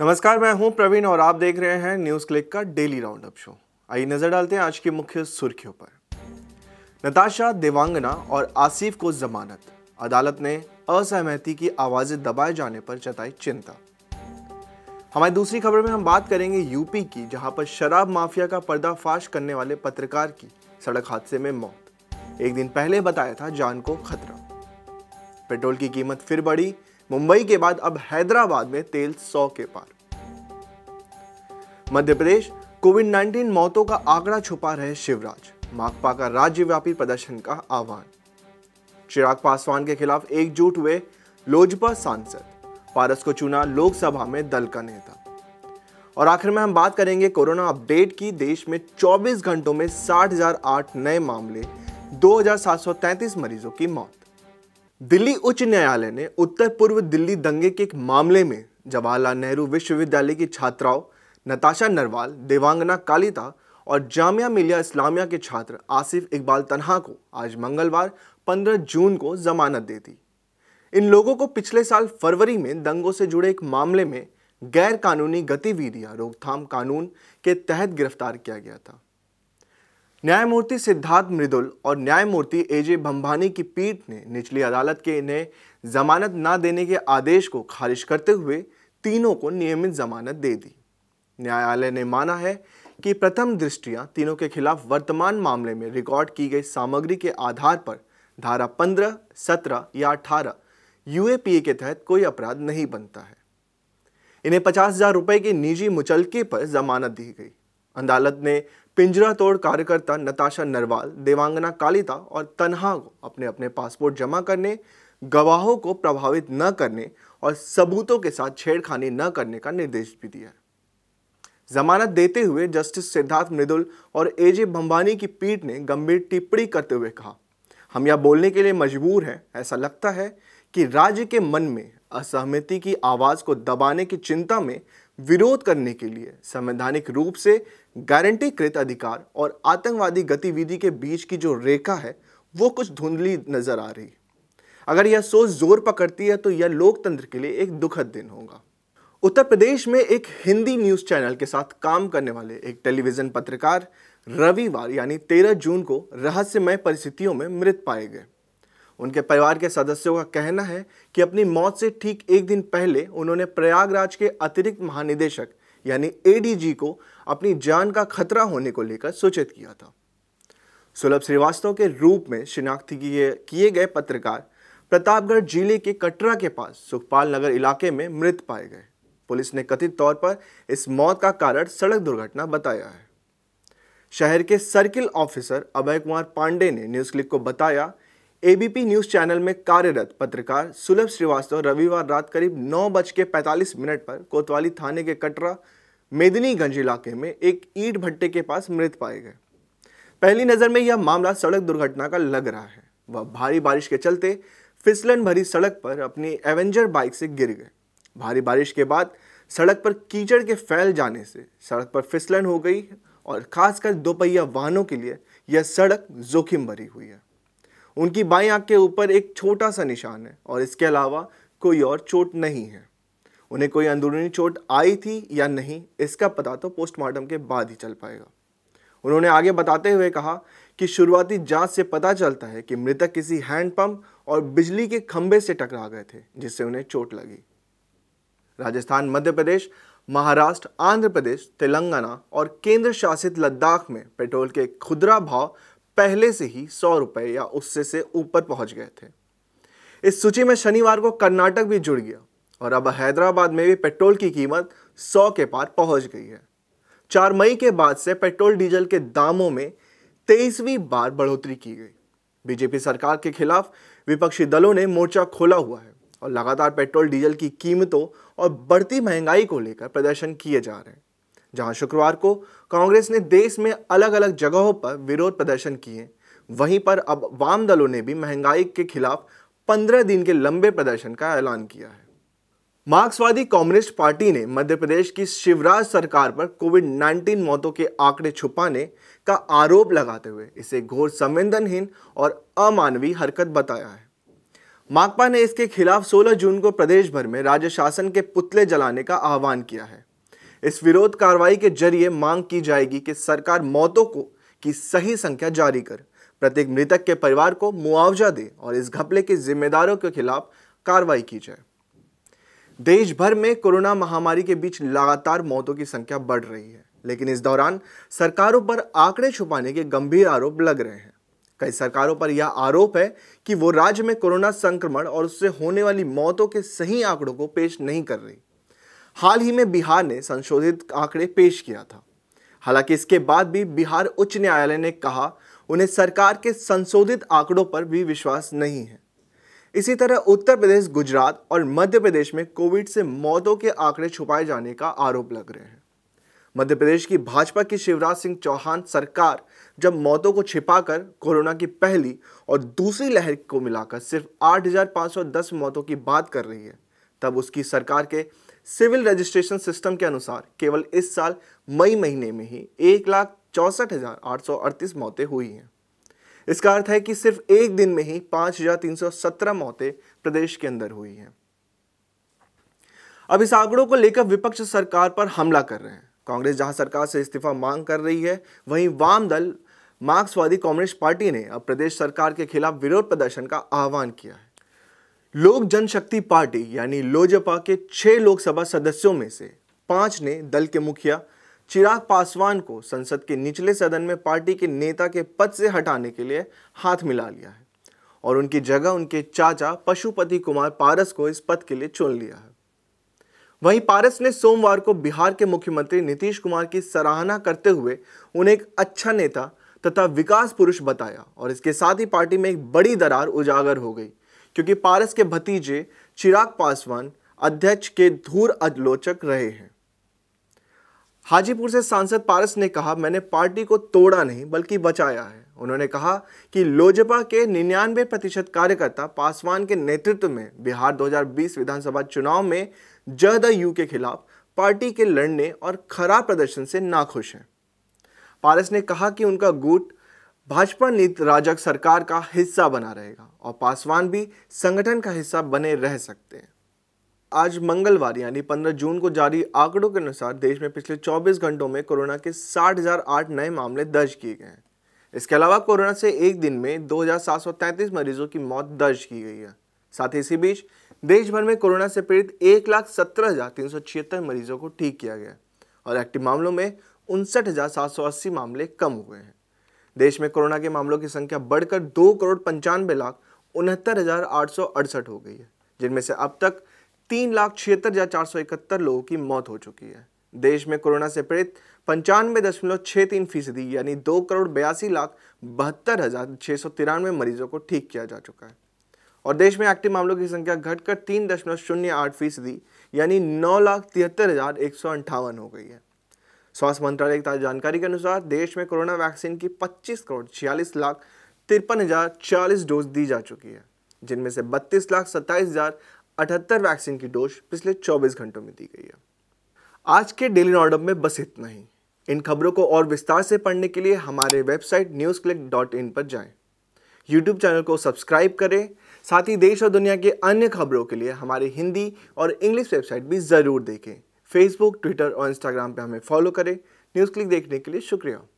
नमस्कार मैं हूं प्रवीण और आप देख रहे हैं न्यूज क्लिक का डेली राउंड अप शो आइए नजर डालते हैं आज की मुख्य सुर्खियों पर नताशा देवांगना और आसिफ को जमानत अदालत ने असहमति की आवाजें दबाए जाने पर जताई चिंता हमारी दूसरी खबर में हम बात करेंगे यूपी की जहां पर शराब माफिया का पर्दाफाश करने वाले पत्रकार की सड़क हादसे में मौत एक दिन पहले बताया था जान को खतरा पेट्रोल की कीमत फिर बढ़ी मुंबई के बाद अब हैदराबाद में तेल सौ के पार मध्य प्रदेश कोविड 19 मौतों का आंकड़ा छुपा रहे शिवराज माकपा का राज्यव्यापी प्रदर्शन का आह्वान चिराग पासवान के खिलाफ एकजुट हुए लोजपा सांसद पारस को चुना लोकसभा में दल का नेता और आखिर में हम बात करेंगे कोरोना अपडेट की देश में 24 घंटों में 60,008 नए मामले 2,733 मरीजों की मौत दिल्ली उच्च न्यायालय ने उत्तर पूर्व दिल्ली दंगे के एक मामले में जवाहरलाल नेहरू विश्वविद्यालय की छात्राओं नताशा नरवाल देवांगना कालिता और जामिया मिलिया इस्लामिया के छात्र आसिफ इकबाल तन्हा को आज मंगलवार 15 जून को जमानत दे दी इन लोगों को पिछले साल फरवरी में दंगों से जुड़े एक मामले में गैर कानूनी गतिविधियां रोकथाम कानून के तहत गिरफ्तार किया गया था न्यायमूर्ति सिद्धार्थ मृदुल और न्यायमूर्ति एजे भंभानी की पीठ ने निचली अदालत के इन्हें जमानत ना देने के आदेश को खारिज करते हुए तीनों को नियमित जमानत दे दी न्यायालय ने माना है कि प्रथम दृष्टिया तीनों के खिलाफ वर्तमान मामले में रिकॉर्ड की गई सामग्री के आधार पर धारा 15, 17 या 18 यूएपीए के तहत कोई अपराध नहीं बनता है इन्हें पचास हजार रुपए के निजी मुचलके पर जमानत दी गई अदालत ने पिंजरा तोड़ कार्यकर्ता नताशा नरवाल देवांगना कालिता और तन्हा को अपने अपने पासपोर्ट जमा करने गवाहों को प्रभावित न करने और सबूतों के साथ छेड़खानी न करने का निर्देश भी दिया है जमानत देते हुए जस्टिस सिद्धार्थ मृदुल और एजे भंबानी की पीठ ने गंभीर टिप्पणी करते हुए कहा हम यह बोलने के लिए मजबूर हैं ऐसा लगता है कि राज्य के मन में असहमति की आवाज़ को दबाने की चिंता में विरोध करने के लिए संवैधानिक रूप से गारंटीकृत अधिकार और आतंकवादी गतिविधि के बीच की जो रेखा है वो कुछ धुंधली नज़र आ रही अगर यह सोच जोर पकड़ती है तो यह लोकतंत्र के लिए एक दुखद दिन होगा उत्तर प्रदेश में एक हिंदी न्यूज़ चैनल के साथ काम करने वाले एक टेलीविज़न पत्रकार रविवार यानी 13 जून को रहस्यमय परिस्थितियों में मृत पाए गए उनके परिवार के सदस्यों का कहना है कि अपनी मौत से ठीक एक दिन पहले उन्होंने प्रयागराज के अतिरिक्त महानिदेशक यानी एडीजी को अपनी जान का खतरा होने को लेकर सूचित किया था सुलभ श्रीवास्तव के रूप में शिनाख्त किए गए पत्रकार प्रतापगढ़ जिले के कटरा के पास सुखपाल नगर इलाके में मृत पाए गए पुलिस ने कथित तौर पर इस मौत का कारण सड़क दुर्घटना बताया है शहर के सर्किल ऑफिसर अभय कुमार पांडे ने न्यूज क्लिक को बताया एबीपी न्यूज चैनल में कार्यरत पत्रकार सुलभ श्रीवास्तव रविवार रात करीब नौ बज के पैंतालीस मिनट पर कोतवाली थाने के कटरा मेदिनीगंज इलाके में एक ईट भट्टे के पास मृत पाए गए पहली नज़र में यह मामला सड़क दुर्घटना का लग रहा है वह भारी बारिश के चलते फिसलन भरी सड़क पर अपनी एवेंजर बाइक से गिर गए भारी बारिश के बाद सड़क पर कीचड़ के फैल जाने से सड़क पर फिसलन हो गई और खासकर दोपहिया वाहनों के लिए यह सड़क जोखिम भरी हुई है उनकी बाई आंख के ऊपर एक छोटा सा निशान है और इसके अलावा कोई और चोट नहीं है उन्हें कोई अंदरूनी चोट आई थी या नहीं इसका पता तो पोस्टमार्टम के बाद ही चल पाएगा उन्होंने आगे बताते हुए कहा कि शुरुआती जांच से पता चलता है कि मृतक किसी हैंडपंप और बिजली के खंभे से टकरा गए थे जिससे उन्हें चोट लगी राजस्थान मध्य प्रदेश महाराष्ट्र आंध्र प्रदेश तेलंगाना और केंद्र शासित लद्दाख में पेट्रोल के खुदरा भाव पहले से ही सौ रुपए या उससे से ऊपर पहुंच गए थे इस सूची में शनिवार को कर्नाटक भी जुड़ गया और अब हैदराबाद में भी पेट्रोल की कीमत सौ के पार पहुंच गई है चार मई के बाद से पेट्रोल डीजल के दामों में तेईसवीं बार बढ़ोतरी की गई बीजेपी सरकार के खिलाफ विपक्षी दलों ने मोर्चा खोला हुआ है और लगातार पेट्रोल डीजल की कीमतों और बढ़ती महंगाई को लेकर प्रदर्शन किए जा रहे हैं जहां शुक्रवार को कांग्रेस ने देश में अलग अलग जगहों पर विरोध प्रदर्शन किए वहीं पर अब वाम दलों ने भी महंगाई के खिलाफ पंद्रह दिन के लंबे प्रदर्शन का ऐलान किया है मार्क्सवादी कम्युनिस्ट पार्टी ने मध्य प्रदेश की शिवराज सरकार पर कोविड 19 मौतों के आंकड़े छुपाने का आरोप लगाते हुए इसे घोर संवेदनहीन और अमानवीय हरकत बताया है माकपा ने इसके खिलाफ 16 जून को प्रदेश भर में राज्य शासन के पुतले जलाने का आह्वान किया है इस विरोध कार्रवाई के जरिए मांग की जाएगी कि सरकार मौतों को की सही संख्या जारी कर प्रत्येक मृतक के परिवार को मुआवजा दे और इस घपले के जिम्मेदारों के खिलाफ कार्रवाई की जाए देश भर में कोरोना महामारी के बीच लगातार मौतों की संख्या बढ़ रही है लेकिन इस दौरान सरकारों पर आंकड़े छुपाने के गंभीर आरोप लग रहे हैं कई सरकारों पर यह आरोप है कि वो राज्य में कोरोना संक्रमण और उससे होने वाली मौतों के सही आंकड़ों को पेश नहीं कर रही हाल ही में बिहार ने संशोधित आंकड़े पेश किया था हालांकि इसके बाद भी बिहार उच्च न्यायालय ने कहा उन्हें सरकार के संशोधित आंकड़ों पर भी विश्वास नहीं है इसी तरह उत्तर प्रदेश गुजरात और मध्य प्रदेश में कोविड से मौतों के आंकड़े छुपाए जाने का आरोप लग रहे हैं मध्य प्रदेश की भाजपा की शिवराज सिंह चौहान सरकार जब मौतों को छिपाकर कोरोना की पहली और दूसरी लहर को मिलाकर सिर्फ 8,510 मौतों की बात कर रही है तब उसकी सरकार के सिविल रजिस्ट्रेशन सिस्टम के अनुसार केवल इस साल मई महीने में ही एक लाख चौंसठ हज़ार आठ सौ अड़तीस मौतें हुई हैं इसका अर्थ है कि सिर्फ एक दिन में ही पांच हज़ार तीन सौ सत्रह मौतें प्रदेश के अंदर हुई हैं अब इस आंकड़ों को लेकर विपक्ष सरकार पर हमला कर रहे हैं कांग्रेस जहां सरकार से इस्तीफा मांग कर रही है वहीं वाम दल मार्क्सवादी कम्युनिस्ट पार्टी ने अब प्रदेश सरकार के खिलाफ विरोध प्रदर्शन का आह्वान किया है लोक जनशक्ति पार्टी यानी लोजपा के छह लोकसभा सदस्यों में से पांच ने दल के मुखिया चिराग पासवान को संसद के निचले सदन में पार्टी के नेता के पद से हटाने के लिए हाथ मिला लिया है और उनकी जगह उनके चाचा पशुपति कुमार पारस को इस पद के लिए चुन लिया है वहीं पारस ने सोमवार को बिहार के मुख्यमंत्री नीतीश कुमार की सराहना करते हुए उन्हें एक अच्छा नेता तथा विकास पुरुष बताया और इसके साथ ही पार्टी में एक बड़ी दरार उजागर हो गई क्योंकि पारस के भतीजे चिराग पासवान अध्यक्ष के धूर आलोचक रहे हैं हाजीपुर से सांसद पारस ने कहा मैंने पार्टी को तोड़ा नहीं बल्कि बचाया है उन्होंने कहा कि लोजपा के निन्यानवे प्रतिशत कार्यकर्ता पासवान के नेतृत्व में बिहार 2020 विधानसभा चुनाव में जदयू के खिलाफ पार्टी के लड़ने और खराब प्रदर्शन से नाखुश हैं पारस ने कहा कि उनका गुट भाजपा नीत राजक सरकार का हिस्सा बना रहेगा और पासवान भी संगठन का हिस्सा बने रह सकते हैं आज मंगलवार यानी 15 जून को जारी आंकड़ों के अनुसार देश में पिछले 24 घंटों में कोरोना के 60,008 नए मामले दर्ज किए गए हैं इसके अलावा कोरोना से एक दिन में 2,733 मरीजों की मौत दर्ज की गई है साथ ही इसी बीच देश भर में कोरोना से पीड़ित एक लाख सत्रह हज़ार तीन सौ छिहत्तर मरीजों को ठीक किया गया और एक्टिव मामलों में उनसठ हज़ार सात सौ अस्सी मामले कम हुए हैं देश में कोरोना के मामलों की संख्या बढ़कर दो करोड़ पंचानवे लाख उनहत्तर हज़ार आठ सौ अड़सठ हो गई है जिनमें से अब तक तीन लाख छिहत्तर हज़ार चार सौ इकहत्तर लोगों की मौत हो चुकी है देश में कोरोना से पीड़ित पंचानवे दशमलव छः तीन फीसदी यानी दो करोड़ बयासी लाख बहत्तर हज़ार छः सौ तिरानवे मरीजों को ठीक किया जा चुका है और देश में एक्टिव मामलों की संख्या घटकर तीन दशमलव शून्य आठ फीसदी यानी नौ लाख तिहत्तर हज़ार एक सौ अंठावन हो गई है स्वास्थ्य मंत्रालय की ताज़ा जानकारी के अनुसार देश में कोरोना वैक्सीन की 25 करोड़ छियालीस लाख तिरपन हज़ार चालीस डोज दी जा चुकी है जिनमें से बत्तीस लाख सत्ताईस हज़ार अठहत्तर वैक्सीन की डोज पिछले 24 घंटों में दी गई है आज के डेली नॉर्डअप में बस इतना ही इन खबरों को और विस्तार से पढ़ने के लिए हमारे website news click dot in पर जाए यूट्यूब चैनल को सब्सक्राइब करें साथ ही देश और दुनिया के अन्य खबरों के लिए हमारी हिंदी और इंग्लिश वेबसाइट भी ज़रूर देखें फेसबुक ट्विटर और इंस्टाग्राम पे हमें फॉलो करें न्यूज़ क्लिक देखने के लिए शुक्रिया